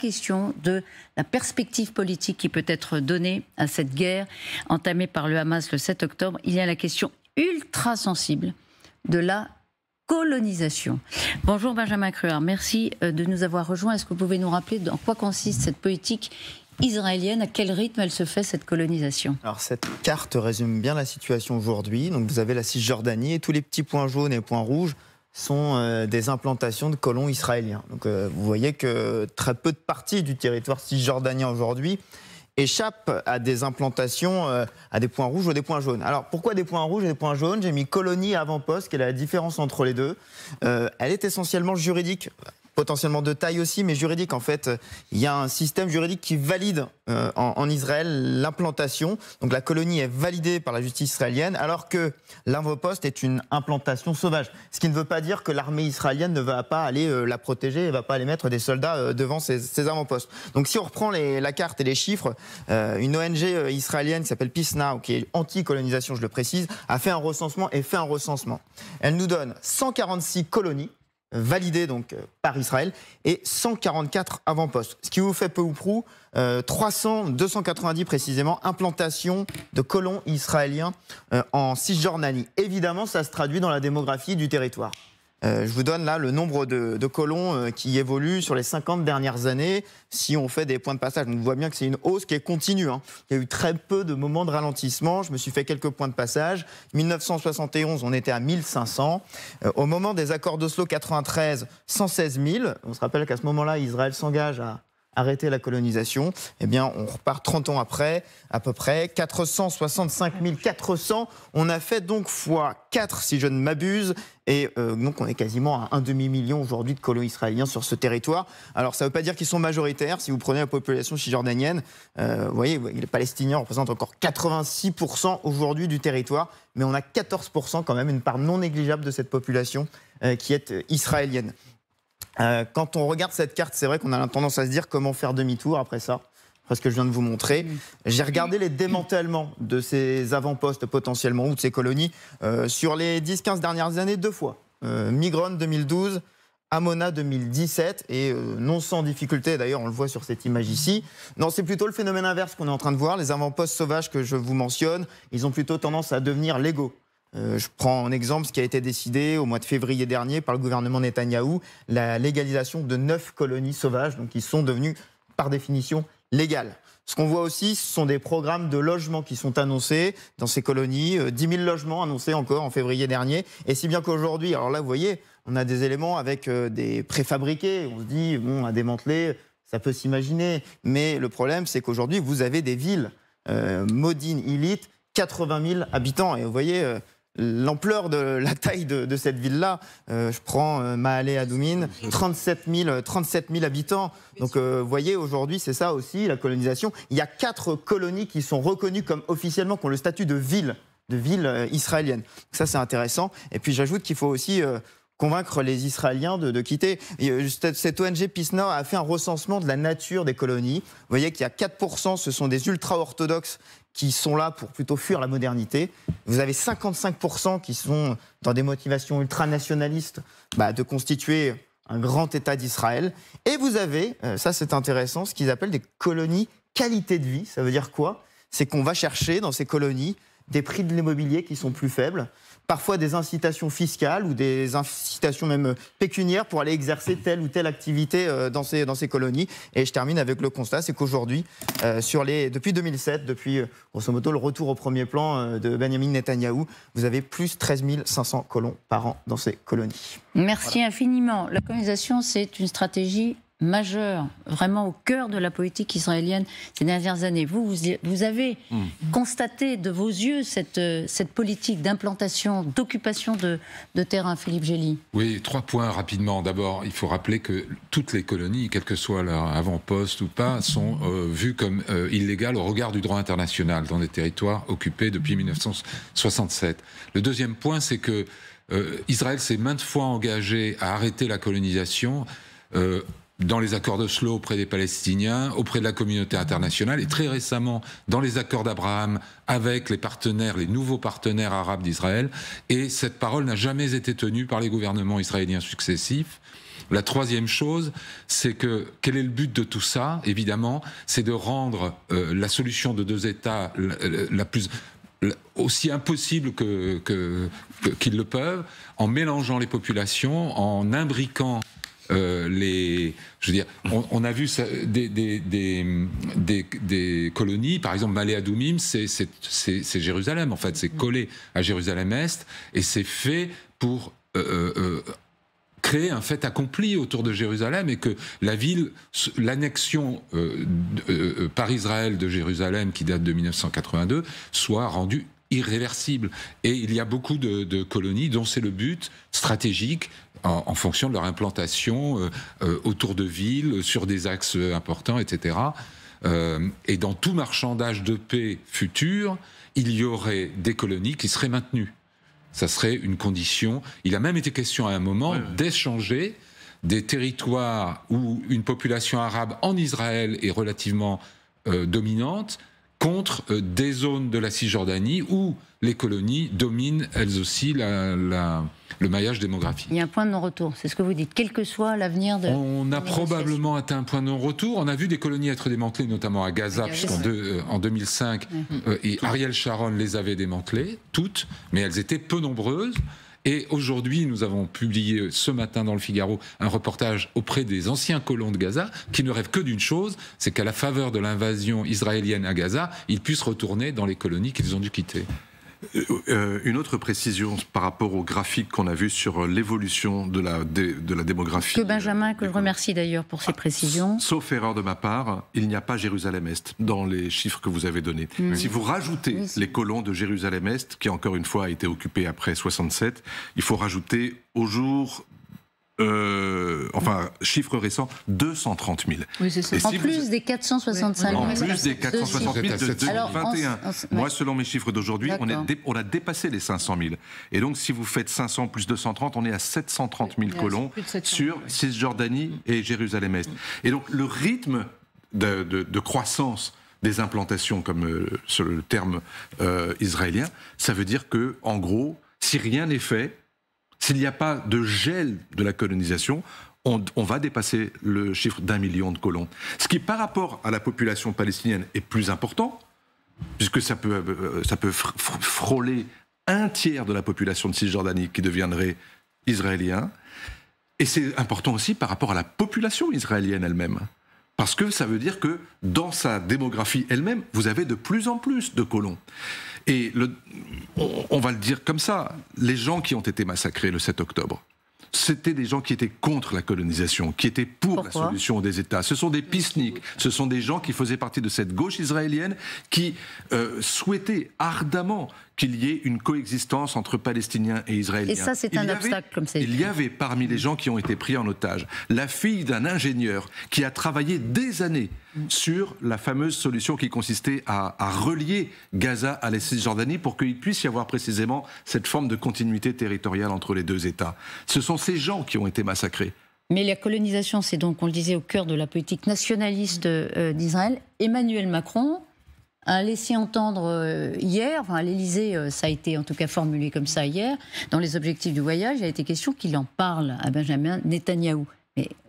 question de la perspective politique qui peut être donnée à cette guerre entamée par le Hamas le 7 octobre. Il y a la question ultra sensible de la colonisation. Bonjour Benjamin Cruard, merci euh, de nous avoir rejoints. Est-ce que vous pouvez nous rappeler dans quoi consiste cette politique israélienne, à quel rythme elle se fait cette colonisation Alors cette carte résume bien la situation aujourd'hui. Donc vous avez la Cisjordanie et tous les petits points jaunes et points rouges sont euh, des implantations de colons israéliens. Donc euh, vous voyez que très peu de parties du territoire cisjordanien aujourd'hui échappent à des implantations, euh, à des points rouges ou des points jaunes. Alors pourquoi des points rouges et des points jaunes J'ai mis colonie avant-poste, quelle est la différence entre les deux Elle est essentiellement juridique potentiellement de taille aussi, mais juridique. En fait, euh, il y a un système juridique qui valide euh, en, Israël l'implantation. Donc la colonie est validée par la justice israélienne, alors que l'invoposte est une implantation sauvage. Ce qui ne veut pas dire que l'armée israélienne ne va pas aller euh, la protéger et va pas aller mettre des soldats devant ces, armes avant poste. Donc si on reprend la carte et les chiffres, une ONG israélienne qui s'appelle PISNA, qui est anti-colonisation, je le précise, a fait un recensement et fait un recensement. Elle nous donne 146 colonies validé donc, euh, par Israël et 144 avant-postes. Ce qui vous fait peu ou prou 300, euh, 290 précisément, implantations de colons israéliens euh, en Cisjordanie. Évidemment, ça se traduit dans la démographie du territoire. Euh, je vous donne là le nombre de, colons euh, qui évoluent sur les 50 dernières années si on fait des points de passage. on voit bien que c'est une hausse qui est continue. Hein. Il y a eu très peu de moments de ralentissement. Je me suis fait quelques points de passage. 1971, on était à 1500. Euh, au moment des accords d'Oslo 93, 116 000. On se rappelle qu'à ce moment-là, Israël s'engage à arrêter la colonisation, eh bien, on repart 30 ans après, à peu près 465 400. On a fait donc fois 4, si je ne m'abuse, et euh, donc on est quasiment à un demi-million aujourd'hui de colons israéliens sur ce territoire. Alors ça ne veut pas dire qu'ils sont majoritaires. Si vous prenez la population cisjordanienne, euh, vous voyez, les Palestiniens représentent encore 86% aujourd'hui du territoire, mais on a 14% quand même, une part non négligeable de cette population euh, qui est israélienne. Euh, quand on regarde cette carte, c'est vrai qu'on a tendance à se dire comment faire demi-tour après ça après ce que je viens de vous montrer. J'ai regardé les démantèlements de ces avant-postes potentiellement ou de ces colonies euh, sur les 10-15 dernières années deux fois. Euh, Migron 2012, Amona 2017 et euh, non sans difficulté, d'ailleurs on le voit sur cette image ici. Non, c'est plutôt le phénomène inverse qu'on est en train de voir. Les avant-postes sauvages que je vous mentionne, ils ont plutôt tendance à devenir légaux. Euh, je prends en exemple ce qui a été décidé au mois de février dernier par le gouvernement Netanyahou, la légalisation de neuf colonies sauvages, donc qui sont devenues par définition légales. Ce qu'on voit aussi, ce sont des programmes de logements qui sont annoncés dans ces colonies. 10 euh, 000 logements annoncés encore en février dernier. Et si bien qu'aujourd'hui, alors là, vous voyez, on a des éléments avec euh, des préfabriqués. On se dit, bon, à démanteler, ça peut s'imaginer. Mais le problème, c'est qu'aujourd'hui, vous avez des villes, modines, Modine, 80 000 habitants. Et vous voyez, l'ampleur de la taille de, cette ville-là. Euh, je prends euh, Mahalé Adoumine, 37 000, habitants. Donc euh, vous voyez, aujourd'hui, c'est ça aussi, la colonisation. Il y a quatre colonies qui sont reconnues comme officiellement, qui ont le statut de ville, de ville euh, israélienne. Ça, c'est intéressant. Et puis j'ajoute qu'il faut aussi convaincre les Israéliens de, quitter. cette ONG PISNA a fait un recensement de la nature des colonies. Vous voyez qu'il y a 4%, ce sont des ultra-orthodoxes qui sont là pour plutôt fuir la modernité. Vous avez 55% qui sont dans des motivations ultranationalistes bah, de constituer un grand État d'Israël. Et vous avez, euh, ça c'est intéressant, ce qu'ils appellent des colonies qualité de vie. Ça veut dire quoi C'est qu'on va chercher dans ces colonies des prix de l'immobilier qui sont plus faibles parfois des incitations fiscales ou des incitations même pécuniaires pour aller exercer telle ou telle activité euh, dans ces, dans ces colonies. Et je termine avec le constat, c'est qu'aujourd'hui, euh, depuis 2007, depuis euh, le retour au premier plan de Benjamin Netanyahou, vous avez plus 13 500 colons par an dans ces colonies. Merci infiniment. La colonisation, c'est une stratégie majeur, vraiment au cœur de la politique israélienne ces dernières années. Vous, vous, avez hmm. constaté de vos yeux cette, euh, cette politique d'implantation, d'occupation de, de terrain, Philippe Gély Oui, trois points rapidement. D'abord, il faut rappeler que toutes les colonies, quel que soit leur avant-poste ou pas, sont euh, vues comme euh, illégales au regard du droit international dans des territoires occupés depuis 1967. Le deuxième point, c'est que Israël s'est maintes fois engagé à arrêter la colonisation dans les accords d'Oslo auprès des Palestiniens, auprès de la communauté internationale et très récemment dans les accords d'Abraham avec les partenaires, les nouveaux partenaires arabes d'Israël. Et cette parole n'a jamais été tenue par les gouvernements israéliens successifs. La troisième chose, c'est que quel est le but de tout ça Évidemment, c'est de rendre euh, la solution de deux États euh, euh, la, plus aussi impossible que qu'ils le peuvent, en mélangeant les populations, en imbriquant euh, on, a vu des, colonies, par exemple Maléadoumim c'est Jérusalem en fait, c'est collé à Jérusalem-Est et c'est fait pour euh, euh, créer un fait accompli autour de Jérusalem et que la ville, l'annexion par Israël de Jérusalem qui date de 1982 soit rendue irréversible. Et il y a beaucoup de, de colonies dont c'est le but stratégique en, fonction de leur implantation euh, euh, autour de villes, sur des axes importants, etc. Euh, et dans tout marchandage de paix futur, il y aurait des colonies qui seraient maintenues. Ça serait une condition. Il a même été question à un moment d'échanger des territoires où une population arabe en Israël est relativement dominante contre euh, des zones de la Cisjordanie où les colonies dominent elles aussi le maillage démographique. Il y a un point de non-retour, c'est ce que vous dites, quel que soit l'avenir de... On a probablement atteint un point de non-retour. On a vu des colonies être démantelées, notamment à Gaza, puisqu'en 2005, euh, euh, et Ariel Sharon les avait démantelées, toutes, mais elles étaient peu nombreuses. Et aujourd'hui, nous avons publié ce matin dans le Figaro un reportage auprès des anciens colons de Gaza qui ne rêvent que d'une chose, c'est qu'à la faveur de l'invasion israélienne à Gaza, ils puissent retourner dans les colonies qu'ils ont dû quitter. Euh, euh, une autre précision par rapport au graphique qu'on a vu sur l'évolution de la, de démographie. Que Benjamin, que je euh, remercie d'ailleurs pour ses ah, précisions. Sauf erreur de ma part, il n'y a pas Jérusalem-Est dans les chiffres que vous avez donnés. Mm. Si vous rajoutez les colons de Jérusalem-Est, qui encore une fois a été occupé après 67, il faut rajouter au jour euh, enfin, chiffre récent, 230 000. Oui, c'est en plus des 465 000. En plus des 460 000 de 2021. Moi, selon mes chiffres d'aujourd'hui, on, on, a dépassé les 500 000. Et donc, si vous faites 500 plus 230, on est à 730 000 colons sur Cisjordanie et Jérusalem-Est. Et donc, le rythme de, croissance des implantations, comme euh, sur le terme euh, israélien, ça veut dire que, en gros, si rien n'est fait, s'il n'y a pas de gel de la colonisation, on, va dépasser le chiffre d'un million de colons. Ce qui, par rapport à la population palestinienne, est plus important, puisque ça peut, euh, ça peut frôler un tiers de la population de Cisjordanie qui deviendrait israélien. Et c'est important aussi par rapport à la population israélienne elle-même. Parce que ça veut dire que dans sa démographie elle-même, vous avez de plus en plus de colons. Et on va le dire comme ça, les gens qui ont été massacrés le 7 octobre, c'était des gens qui étaient contre la colonisation, qui étaient pour la solution des États. Ce sont des pisniques, ce sont des gens qui faisaient partie de cette gauche israélienne qui euh, souhaitait souhaitaient ardemment qu'il y ait une coexistence entre Palestiniens et Israéliens. Et ça, c'est un obstacle comme c'est. Il y avait parmi les gens qui ont été pris en otage la fille d'un ingénieur qui a travaillé des années Mm. sur la fameuse solution qui consistait à, relier Gaza à la Cisjordanie pour qu'il puisse y avoir précisément cette forme de continuité territoriale entre les deux États. Ce sont ces gens qui ont été massacrés. Mais la colonisation, c'est donc, on le disait, au cœur de la politique nationaliste euh, d'Israël. Emmanuel Macron a laissé entendre euh, hier, à l'Élysée euh, ça a été en tout cas formulé comme ça hier, dans les objectifs du voyage, il a été question qu'il en parle à Benjamin Netanyahou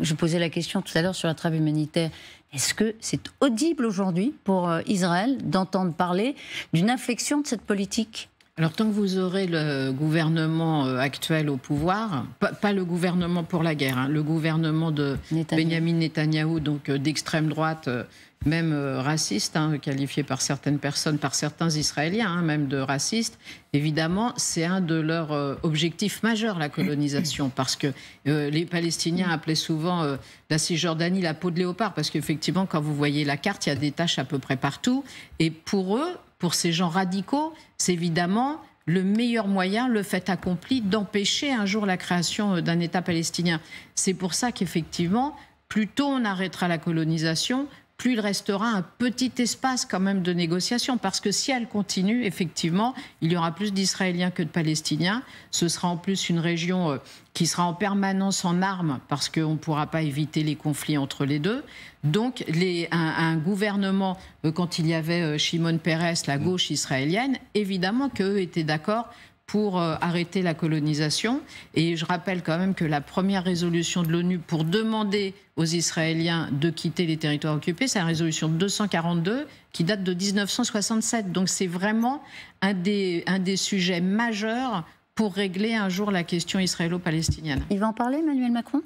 je posais la question tout à l'heure sur la trêve humanitaire. Est-ce que c'est audible aujourd'hui pour euh, Israël d'entendre parler d'une inflexion de cette politique alors tant que vous aurez le gouvernement euh, actuel au pouvoir, pas, le gouvernement pour la guerre, hein, le gouvernement de Benjamin Netanyahou, donc euh, d'extrême droite, euh, même raciste, hein, qualifié par certaines personnes, par certains Israéliens, hein, même de raciste, évidemment, c'est un de leurs objectifs majeurs, la colonisation, parce que les Palestiniens appelaient souvent la Cisjordanie la peau de léopard, parce qu'effectivement, quand vous voyez la carte, il y a des taches à peu près partout, et pour eux, pour ces gens radicaux, c'est évidemment le meilleur moyen, le fait accompli, d'empêcher un jour la création euh, d'un État palestinien. C'est pour ça qu'effectivement, plus tôt on arrêtera la colonisation, plus il restera un petit espace quand même de négociation, parce que si elle continue, effectivement, il y aura plus d'Israéliens que de Palestiniens. Ce sera en plus une région euh, qui sera en permanence en armes, parce qu'on ne pourra pas éviter les conflits entre les deux. Donc, un, un, gouvernement, euh, quand il y avait euh, Shimon Peres, la mm. gauche israélienne, évidemment qu'eux étaient d'accord pour euh, arrêter la colonisation. Et je rappelle quand même que la première résolution de l'ONU pour demander aux Israéliens de quitter les territoires occupés, c'est la résolution 242 qui date de 1967. Donc c'est vraiment un des, un des sujets majeurs pour régler un jour la question israélo-palestinienne. Il va en parler, Emmanuel Macron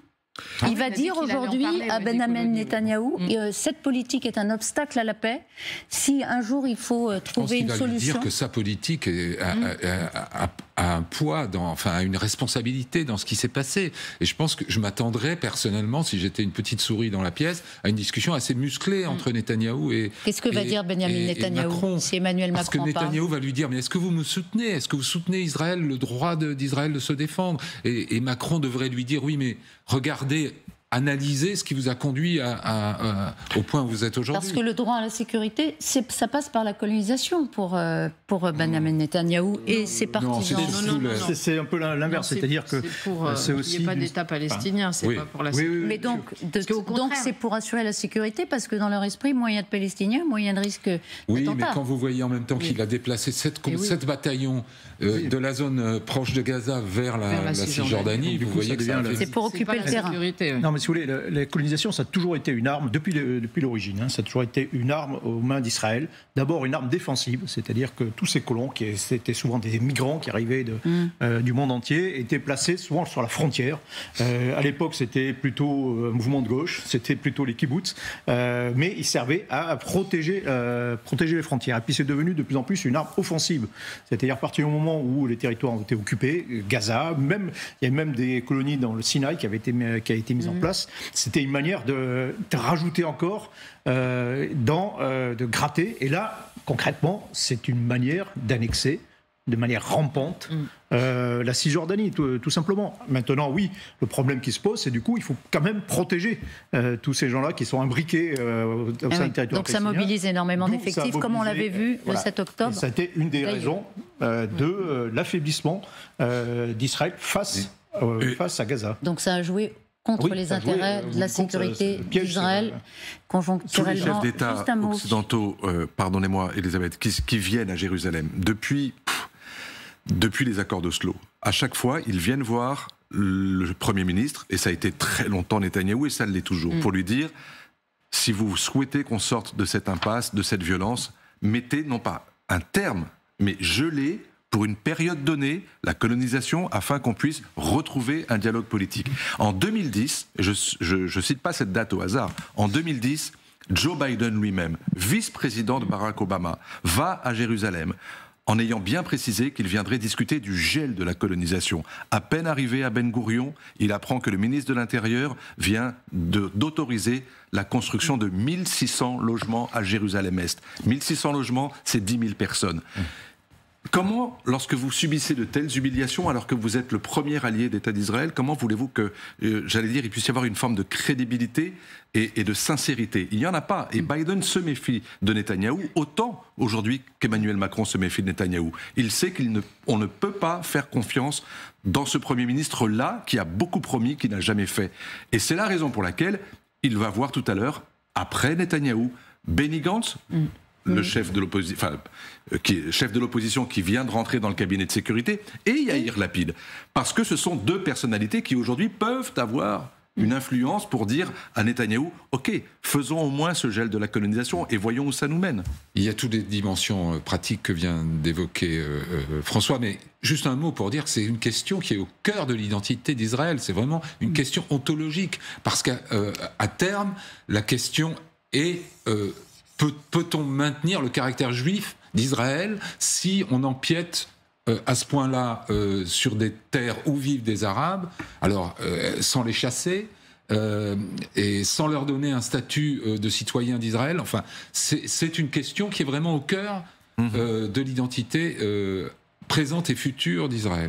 ah. il va dire aujourd'hui à Benjamin Netanyahou mm. euh, cette politique est un obstacle à la paix. Si un jour il faut euh, trouver une solution, dire que sa politique mm un poids, dans, enfin une responsabilité dans ce qui s'est passé. Et je pense que je m'attendrais personnellement, si j'étais une petite souris dans la pièce, à une discussion assez musclée mm. entre Netanyahou et. Qu'est-ce que va dire Benjamin Netanyahou si Emmanuel Macron Parce que Netanyahou va lui dire mais est-ce que vous me soutenez Est-ce que vous soutenez Israël, le droit d'Israël de, se défendre et Macron devrait lui dire oui, mais regardez analyser ce qui vous a conduit à, euh, au point où vous êtes aujourd'hui. Parce que le droit à la sécurité, ça passe par la colonisation pour, euh, pour euh, Benjamin Netanyahou et non, ses partisans. C'est un peu l'inverse, c'est-à-dire que c'est aussi... Il n'y a pas d'État palestinien, c'est pas pour la sécurité. Mais donc, c'est pour assurer la sécurité, parce que dans leur esprit, moyen de Palestiniens, moyen de risque Oui, mais quand vous voyez en même temps qu'il a déplacé sept bataillons de la zone proche de Gaza vers la, Cisjordanie, vous voyez que c'est pour occuper le terrain si vous voulez, la, colonisation, ça a toujours été une arme, depuis l'origine, depuis hein, ça a toujours été une arme aux mains d'Israël. D'abord, une arme défensive, c'est-à-dire que tous ces colons, qui étaient souvent des migrants qui arrivaient de, mm. euh, du monde entier, étaient placés souvent sur la frontière. Euh, à l'époque, c'était plutôt euh, un mouvement de gauche, c'était plutôt les kibbutz, mais ils servaient à protéger, protéger les frontières. Et puis, c'est devenu de plus en plus une arme offensive, c'est-à-dire à partir du moment où les territoires ont été occupés, Gaza, même, il y a même des colonies dans le Sinaï qui, avaient été, qui a été mise en mm. place c'était une manière de, rajouter encore, euh, dans, euh, de gratter. Et là, concrètement, c'est une manière d'annexer de manière rampante mm. euh, la Cisjordanie, tout, simplement. Maintenant, oui, le problème qui se pose, c'est du coup, il faut quand même protéger tous ces gens-là qui sont imbriqués au ah sein du territoire Donc ça mobilise énormément d'effectifs, comme on l'avait vu le 7 octobre. Ça a été une des raisons de mm. l'affaiblissement d'Israël face, face à Gaza. Donc ça a joué contre les intérêts euh, de la sécurité euh, d'Israël conjoncturellement. Tous les chefs d'État occidentaux, euh, pardonnez-moi Elisabeth, qui, viennent à Jérusalem depuis, depuis les accords d'Oslo, à chaque fois, ils viennent voir le Premier ministre, et ça a été très longtemps Netanyahou, et ça l'est toujours, mm. pour lui dire, si vous souhaitez qu'on sorte de cette impasse, de cette violence, mettez non pas un terme, mais geler pour une période donnée, la colonisation, afin qu'on puisse retrouver un dialogue politique. En 2010, je ne cite pas cette date au hasard, en 2010, Joe Biden lui-même, vice-président de Barack Obama, va à Jérusalem en ayant bien précisé qu'il viendrait discuter du gel de la colonisation. À peine arrivé à Ben Gurion, il apprend que le ministre de l'Intérieur vient d'autoriser la construction de 1600 logements à Jérusalem-Est. 1600 logements, c'est 10 000 personnes. Comment, lorsque vous subissez de telles humiliations, alors que vous êtes le premier allié d'État d'Israël, comment voulez-vous que, euh, j'allais dire, il puisse y avoir une forme de crédibilité et, de sincérité Il n'y en a pas. Et Biden se méfie de Netanyahou autant aujourd'hui qu'Emmanuel Macron se méfie de Netanyahou. Il sait qu'on ne, peut pas faire confiance dans ce Premier ministre-là qui a beaucoup promis, qui n'a jamais fait. Et c'est la raison pour laquelle il va voir tout à l'heure, après Netanyahou, Benny Gantz. Mm le mm. euh, chef de l'opposition, qui vient de rentrer dans le cabinet de sécurité, et Yair Lapide. Parce que ce sont deux personnalités qui aujourd'hui peuvent avoir une influence pour dire à Netanyahou, OK, faisons au moins ce gel de la colonisation et voyons où ça nous mène. Il y a toutes les dimensions euh, pratiques que vient d'évoquer euh, François, mais juste un mot pour dire que c'est une question qui est au cœur de l'identité d'Israël. C'est vraiment une mm. question ontologique, parce qu'à terme, la question est peut-on maintenir le caractère juif d'Israël si on empiète euh, à ce point-là euh, sur des terres où vivent des Arabes, alors euh, sans les chasser et sans leur donner un statut de citoyen d'Israël Enfin, c'est une question qui est vraiment au cœur mmh. de l'identité présente et future d'Israël.